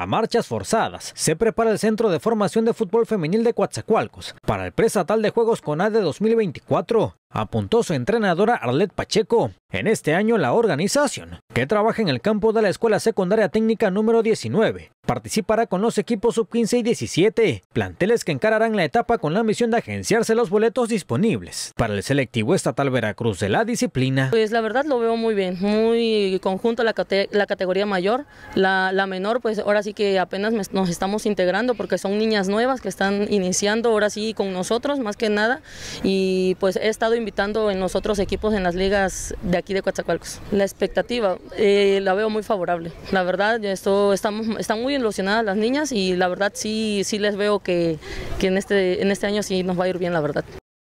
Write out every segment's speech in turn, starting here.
a marchas forzadas. Se prepara el Centro de Formación de Fútbol Femenil de Coatzacoalcos para el Presatal de Juegos CONADE 2024, apuntó su entrenadora Arlet Pacheco. En este año la organización, que trabaja en el campo de la Escuela Secundaria Técnica número 19, participará con los equipos sub-15 y 17, planteles que encararán la etapa con la misión de agenciarse los boletos disponibles para el selectivo estatal Veracruz de la disciplina. Pues la verdad lo veo muy bien, muy conjunto la, la categoría mayor, la, la, menor pues ahora sí que apenas nos estamos integrando porque son niñas nuevas que están iniciando ahora sí con nosotros más que nada y pues he estado invitando en los otros equipos en las ligas de aquí de Coatzacoalcos. La expectativa eh, la veo muy favorable, la verdad esto, estamos, está muy en las niñas y la verdad sí, sí les veo que, que en, este, en este año sí nos va a ir bien, la verdad.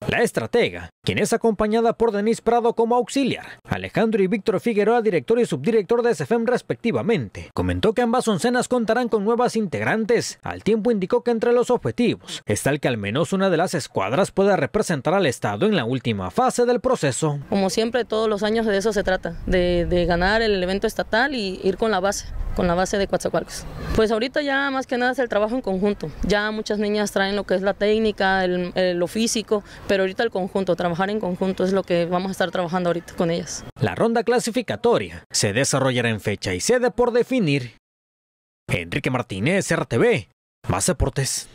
La estratega, quien es acompañada por Denise Prado como auxiliar, Alejandro y Víctor Figueroa, director y subdirector de SFM respectivamente, comentó que ambas oncenas contarán con nuevas integrantes. Al tiempo indicó que entre los objetivos está el que al menos una de las escuadras pueda representar al Estado en la última fase del proceso. Como siempre, todos los años de eso se trata, de, de ganar el evento estatal y ir con la base con la base de Coatzacoalcos. Pues ahorita ya más que nada es el trabajo en conjunto. Ya muchas niñas traen lo que es la técnica, lo físico, pero ahorita el conjunto, trabajar en conjunto es lo que vamos a estar trabajando ahorita con ellas. La ronda clasificatoria se desarrollará en fecha y sede por definir. Enrique Martínez, RTV, más deportes.